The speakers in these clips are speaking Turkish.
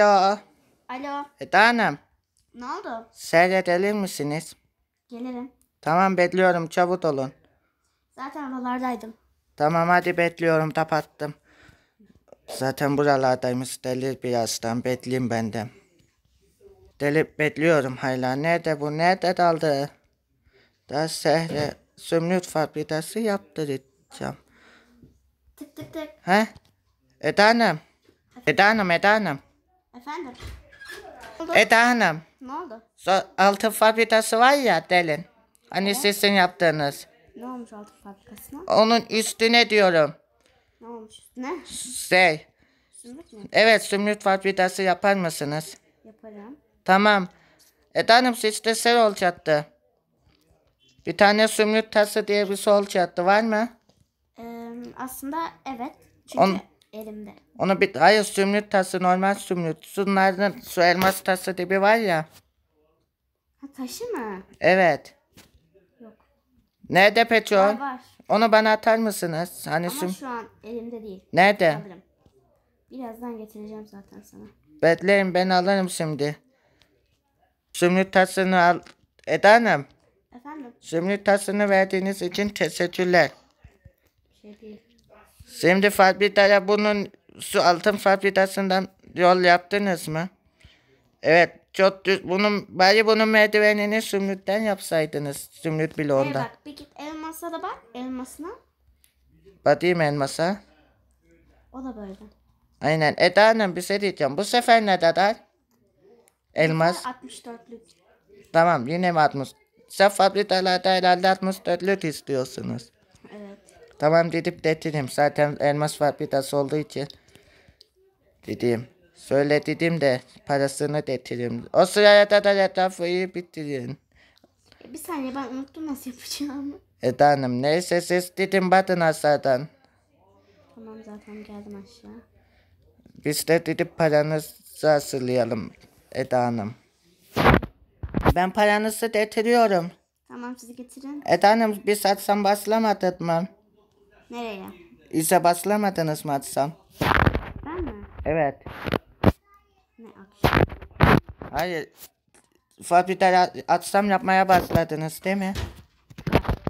Alo. Alo. Eda Hanım. Ne oldu? Seyre gelir misiniz? Gelirim. Tamam bekliyorum çabuk olun. Zaten oralardaydım. Tamam hadi bekliyorum kapattım. Zaten buralardaymış delir birazdan bekleyeyim ben de. Deli bekliyorum hala. Nerede bu? Nerede daldı? Da sehre sömrüt fabrikası yaptıracağım. Tık tık tık. He? Eda Hanım. Eda Hanım, Eda Hanım. Efendim? Eda Hanım. Ne oldu? So altın fabrikası var ya Delin. Hani evet. sizin yaptığınız. Ne olmuş altın fabrikasına? Onun üstüne diyorum. Ne olmuş üstüne? Şey. Zümrüt mü? Evet zümrüt fabrikası yapar mısınız? Yaparım. Tamam. Eda Hanım sizde sel olacaktı. Bir tane zümrüt tası diye bir sol olacaktı var mı? Ee, aslında evet. Çünkü... On elimde. Onu bir hayır sümrüt tası normal sümrüt. Şunlardan su elmas tası gibi var ya. Ha taşı mı? Evet. Yok. Nerede peço? Var, var. Onu bana atar mısınız? Hani Ama şu an elimde değil. Nerede? Birazdan getireceğim zaten sana. Bekleyin ben alırım şimdi. Sümrüt tasını al. Eda Hanım. Efendim? Sümrüt tasını verdiğiniz için teşekkürler. Bir şey değil. Şimdi fabrikaya bunun su altın fabrikasından yol yaptınız mı? Evet çok düz. Bunun bari bunun merdivenini zümrütten yapsaydınız. Zümrüt bile ondan. Hey bak bir git elmasa da bak elmasına. Bakayım elmasa. O da böyle. Aynen. Eda Hanım bir şey diyeceğim. Bu sefer ne kadar? Elmas. 64'lük. Tamam yine mi 60? Sen fabrikalarda herhalde 64'lük istiyorsunuz. Evet. Tamam dedim de dedim. Zaten elmas fabrikası olduğu için. Dedim. Söyle dedim de parasını dedim. O sırada da lafayı bitirin. Bir saniye ben unuttum nasıl yapacağımı. Eda Hanım neyse siz dedim batın aşağıdan. Tamam zaten geldim aşağı. Biz de dedim paranızı hazırlayalım Eda Hanım. Ben paranızı getiriyorum. Tamam siz getirin. Eda Hanım saat sen başlamadık mı? Nereye? İşe başlamadınız mı atsam? Ben mi? Evet. Ne akşam? Hayır. Fabrikada atsam yapmaya başladınız değil mi?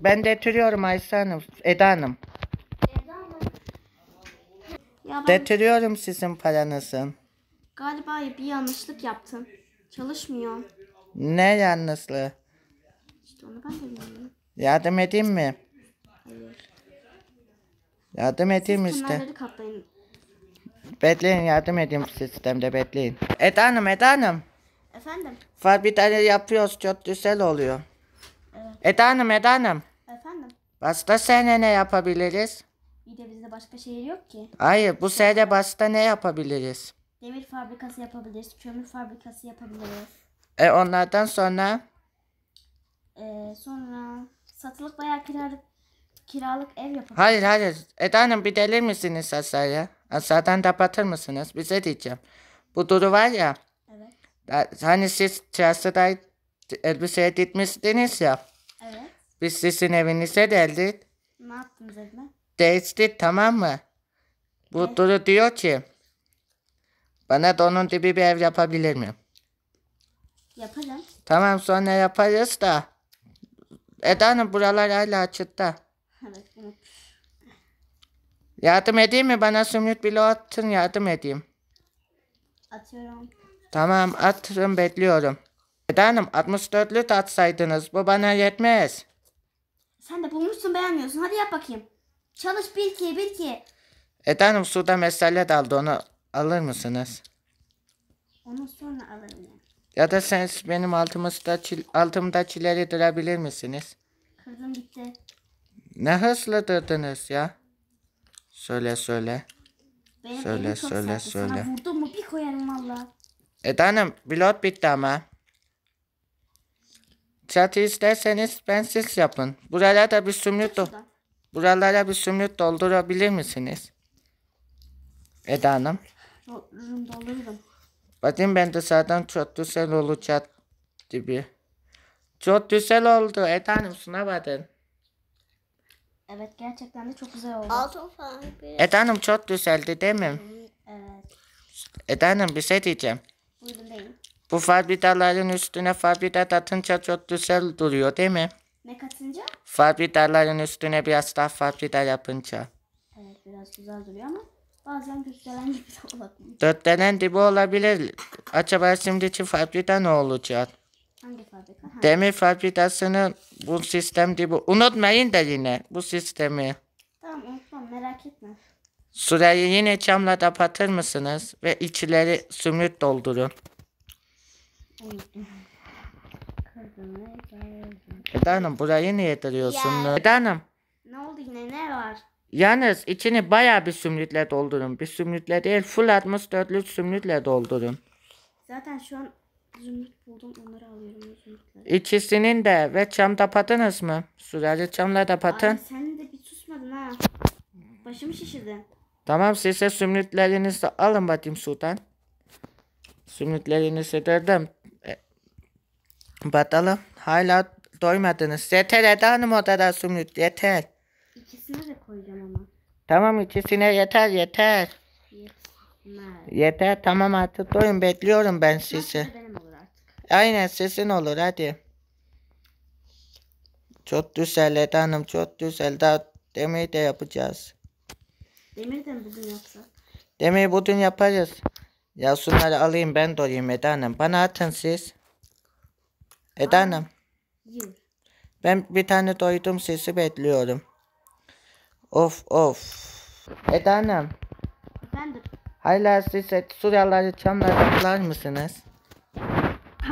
Ben detiriyorum Ayşe Hanım. Eda Hanım. Eda mı? Ya ben Detiriyorum sizin paranızın. galiba bir yanlışlık yaptım. Çalışmıyor. Ne yanlışlığı? İşte onu ben de bilmiyorum. Yardım edeyim mi? Yardım edeyim Siz işte. kaplayın. Bekleyin yardım edeyim sistemde bekleyin. Eda Hanım Eda Hanım. Efendim? Var bir tane yapıyoruz çok güzel oluyor. Evet. Eda Hanım Eda Hanım. Efendim? Basta sene ne yapabiliriz? Bir de bizde başka şehir yok ki. Hayır bu sene basta ne yapabiliriz? Demir fabrikası yapabiliriz. Kömür fabrikası yapabiliriz. E onlardan sonra? Ee, sonra satılık bayağı kiralık kiralık ev yapalım. Hayır hayır. Eda Hanım bir delir misiniz Asa'ya? Asa'dan da batır mısınız? Bize diyeceğim. Bu Duru var ya. Evet. Hani siz çarşıda elbiseye dikmiştiniz ya. Evet. Biz sizin evinize geldik. Ne yaptınız evime? Değiştik tamam mı? Bu evet. Duru diyor ki. Bana da onun gibi bir ev yapabilir miyim? Yaparım. Tamam sonra yaparız da. Eda Hanım buralar hala açıkta. Evet Umut. Yardım edeyim mi bana Sümrüt bloğu atın yardım edeyim. Atıyorum. Tamam atırım bekliyorum. Eda Hanım 64'lü atsaydınız bu bana yetmez. Sen de bulmuşsun beğenmiyorsun hadi yap bakayım. Çalış bir ki bir ki. Eda Hanım suda mesele daldı onu alır mısınız? Onu sonra alırım Ya da siz benim altımızda, altımda çileri durabilir misiniz? Kırdım gitti. Ne hızlı dediniz ya? Söyle söyle. Benim söyle söyle söyle. Sana vurdum mu bir koyarım valla. Edanım pilot bitti ama. Çatı isterseniz ben siz yapın. Buralara bir sümrüt do Buralara bir sümrüt doldurabilir misiniz? Eda Hanım. Doldururum doldururum. Bakayım ben dışarıdan çok güzel olacak gibi. Çok güzel oldu Eda Hanım şuna bakın. Evet gerçekten de çok güzel oldu. Altın falan bir. Eda Hanım çok güzeldi değil mi? Evet. Eda Hanım bir şey diyeceğim. Buyurun beyim. Bu fabrikaların üstüne fabrika atınca çok güzel duruyor değil mi? Ne katınca? Fabrikaların üstüne biraz daha fabrika yapınca. Evet biraz güzel duruyor ama bazen dörtlenen gibi de olabilir. Dörtlenen bu olabilir. Acaba şimdi şimdiki fabrika ne olacak? Hangi fabrika? Ha. Demir fabrikasının bu sistemdi bu. Unutmayın da yine bu sistemi. Tamam unutmam merak etme. Süreyi yine camla kapatır mısınız? Ve içleri sümrüt doldurun. Eda Hanım burayı niye duruyorsunuz? Eda Hanım. Ne oldu yine ne var? Yalnız içini baya bir sümrütle doldurun. Bir sümrütle değil full 64'lük sümrütle doldurun. Zaten şu an zümrüt buldum onları alıyorum zümrütleri. İkisinin e, de ve cam tapatınız mı? Süreli camla tapatın. Ay sen de bir susmadın ha. Başımı şişirdi. Tamam size zümrütlerinizi de alın bakayım sudan. Zümrütlerinizi dedim. E, batalım. Hala doymadınız. Yeter Eda Hanım odada zümrüt yeter. İkisine de koyacağım ama. Tamam ikisine yeter yeter. Yeter. Yeter tamam artık doyun bekliyorum ben sizi. Nasıl Aynen sesin olur hadi. Çok güzel Eda Hanım çok güzel. Daha demeyi de yapacağız. Demir de mi bugün yapsak? Demeyi bugün yaparız. Ya şunları alayım ben dolayayım Eda Hanım. Bana atın siz. Eda Hanım. Ben bir tane doydum sesi bekliyorum. Of of. Eda Hanım. Efendim. Hala siz et, Suryaları çamlar mısınız?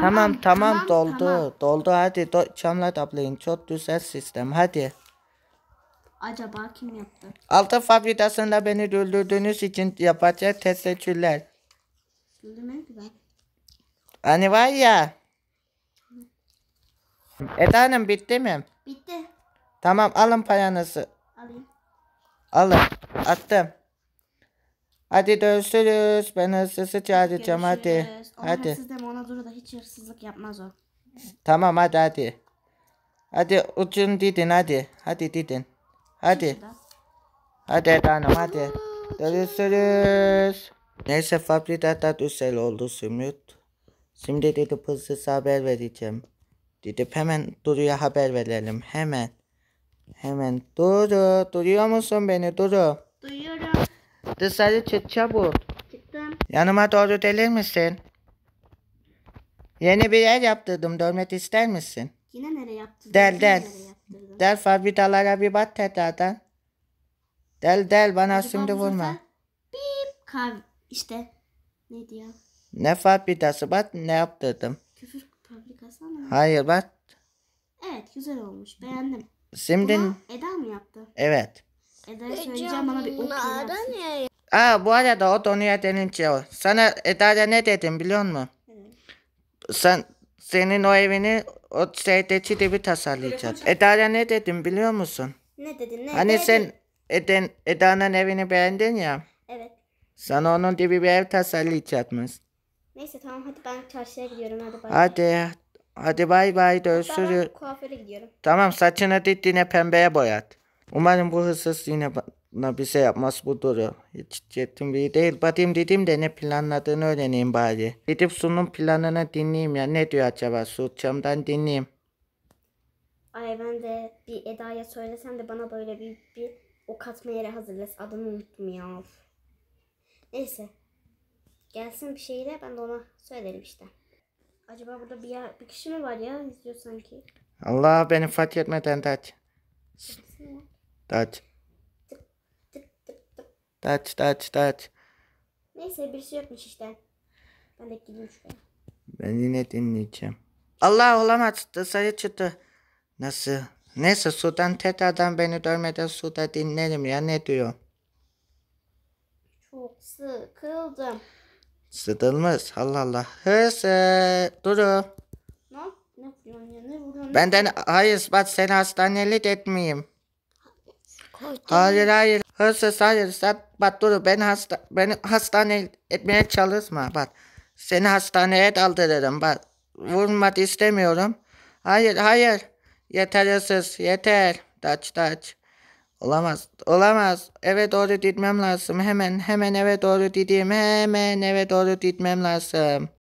Tamam tamam, doldu. Tamam. Doldu hadi do çamla tablayın. Çok güzel sistem hadi. Acaba kim yaptı? Altın fabrikasında beni öldürdüğünüz için yapacak teşekkürler. Öldürmedim ben. Hani var ya. Eda Hanım bitti mi? Bitti. Tamam alın paranızı. Alayım. Alın. Attım. Hadi görüşürüz. Ben hırsızı çağıracağım hadi. Görüşürüz. hadi. hırsız deme ona dur da hiç hırsızlık yapmaz o. Tamam hadi hadi. Hadi ucun didin hadi. Hadi didin. Hadi. Hadi Eda Hanım hadi. Görüşürüz. Neyse fabrikada da düsel oldu Sümrüt. Şimdi Didip hırsız haber vereceğim. Didip hemen Duru'ya haber verelim. Hemen. Hemen. Duru. Duruyor musun beni Duru? Dışarı çık çabuk. Çıktım. Yanıma doğru gelir misin? Yeni bir yer yaptırdım. Dövmet ister misin? Yine nereye yaptırdın? Del del. Del fabrikalara bir bak tekrardan. Del del bana Acaba şimdi vurma. Bip kav işte. Ne diyor? Ne fabrikası bak ne yaptırdım. Küfür fabrikası ama. Hayır bat. Evet güzel olmuş beğendim. Şimdi. Buna Eda mı yaptı? Evet. Eda'ya söyleyeceğim ama bir okuyamazsın. Aa bu arada o donuya denince o. Sana Eda'ya ne dedim biliyor musun? Sen senin o evini o şeydeki gibi tasarlayacağız. Eda'ya ne dedim biliyor musun? Ne dedin? Ne Hani sen Eden, Eda'nın evini beğendin ya. Evet. Sana onun gibi bir ev tasarlayacakmış. Neyse tamam hadi ben çarşıya gidiyorum. Hadi bay. Hadi. Hadi bay bay görüşürüz. Ben kuaföre gidiyorum. Tamam saçını diktiğine pembeye boyat. Umarım bu hırsız yine bana bir şey yapmaz bu duru. Hiç ciddim biri değil. Bakayım dedim de ne planladığını öğreneyim bari. Gidip Su'nun planını dinleyeyim ya. Ne diyor acaba Su? Çam'dan dinleyeyim. Ay ben de bir Eda'ya söylesen de bana böyle bir, bir ok atma yeri hazırlasın. Adını unuttum ya. Neyse. Gelsin bir şeyle ben de ona söylerim işte. Acaba burada bir, yer, bir kişi mi var ya? İzliyor sanki. Allah beni fark etmeden de aç. Taç. Taç taç taç. Neyse birisi yokmuş işte. Ben de gideyim Ben yine dinleyeceğim. Allah olamaz. Dışarı çıktı. Nasıl? Neyse sudan tetadan beni dövmeden suda dinlerim ya ne diyor? Çok sıkıldım. Sıdılmış. Allah Allah. Hırsı. Duru. Ne? Ne vuruyorsun ya? Ne vuruyorsun? Benden hayır bak seni hastanelik etmeyeyim. Hayır hayır. Hırsız hayır. Sen bak dur ben hasta ben hastane etmeye çalışma bak. Seni hastaneye daldırırım bak. Vurmak istemiyorum. Hayır hayır. Yeter hırsız yeter. Taç taç. Olamaz. Olamaz. Eve doğru gitmem lazım. Hemen hemen eve doğru gideyim. Hemen eve doğru gitmem lazım.